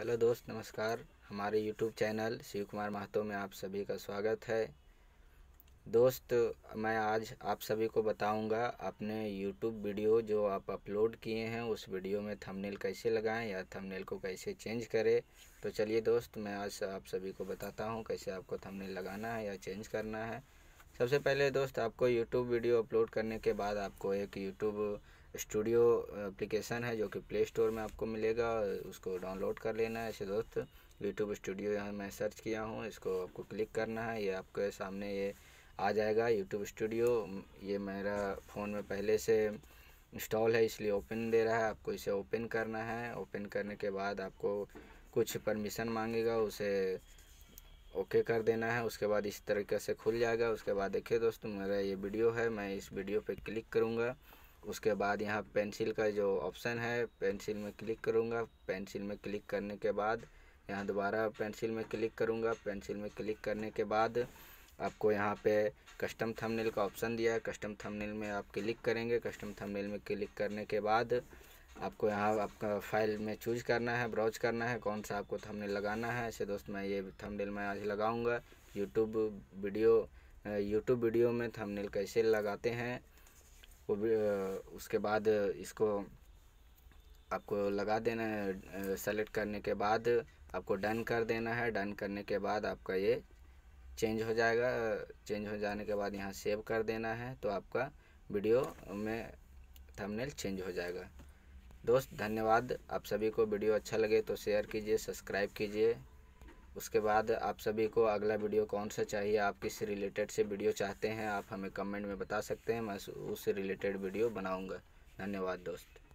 hello दोस्त नमस्कार हमारे यूट्यूब चैनल शिव कुमार महतो में आप सभी का स्वागत है दोस्त मैं आज आप सभी को बताऊंगा अपने यूट्यूब वीडियो जो आप अपलोड किए हैं उस वीडियो में थंबनेल कैसे लगाएं या थंबनेल को कैसे चेंज करें तो चलिए दोस्त मैं आज आप सभी को बताता हूं कैसे आपको थंबनेल लगाना है या चेंज करना है सबसे पहले दोस्त आपको यूट्यूब वीडियो अपलोड करने के बाद आपको एक यूट्यूब स्टूडियो एप्लीकेशन है जो कि प्ले स्टोर में आपको मिलेगा उसको डाउनलोड कर लेना है ऐसे दोस्त यूट्यूब स्टूडियो यहाँ मैं सर्च किया हूँ इसको आपको क्लिक करना है ये आपके सामने ये आ जाएगा यूट्यूब स्टूडियो ये मेरा फ़ोन में पहले से इंस्टॉल है इसलिए ओपन दे रहा है आपको इसे ओपन करना है ओपन करने के बाद आपको कुछ परमिशन मांगेगा उसे ओके कर देना है उसके बाद इस तरीके से खुल जाएगा उसके बाद देखिए दोस्तों मेरा ये वीडियो है मैं इस वीडियो पे क्लिक करूँगा उसके बाद यहाँ पेंसिल का जो ऑप्शन है पेंसिल में क्लिक करूँगा पेंसिल में क्लिक करने के बाद यहाँ दोबारा पेंसिल में क्लिक करूँगा पेंसिल में क्लिक करने के बाद आपको यहाँ पे कस्टम थंबनेल का ऑप्शन दिया है कस्टम थंबनेल में आप क्लिक करेंगे कस्टम थंबनेल में क्लिक करने के बाद आपको यहाँ आपका फाइल में चूज करना है ब्राउज करना है कौन सा आपको थंबनेल लगाना है ऐसे दोस्त मैं ये थंबनेल मैं आज लगाऊंगा यूट्यूब वीडियो यूट्यूब वीडियो में थंबनेल कैसे लगाते हैं भी उसके बाद इसको आपको लगा देना है सेलेक्ट करने के बाद आपको डन कर देना है डन करने के बाद आपका ये चेंज हो जाएगा चेंज हो जाने के बाद यहाँ सेव कर देना है तो आपका वीडियो में थंबनेल चेंज हो जाएगा दोस्त धन्यवाद आप सभी को वीडियो अच्छा लगे तो शेयर कीजिए सब्सक्राइब कीजिए उसके बाद आप सभी को अगला वीडियो कौन सा चाहिए आप किस रिलेटेड से वीडियो चाहते हैं आप हमें कमेंट में बता सकते हैं मैं उस रिलेटेड वीडियो बनाऊँगा धन्यवाद दोस्त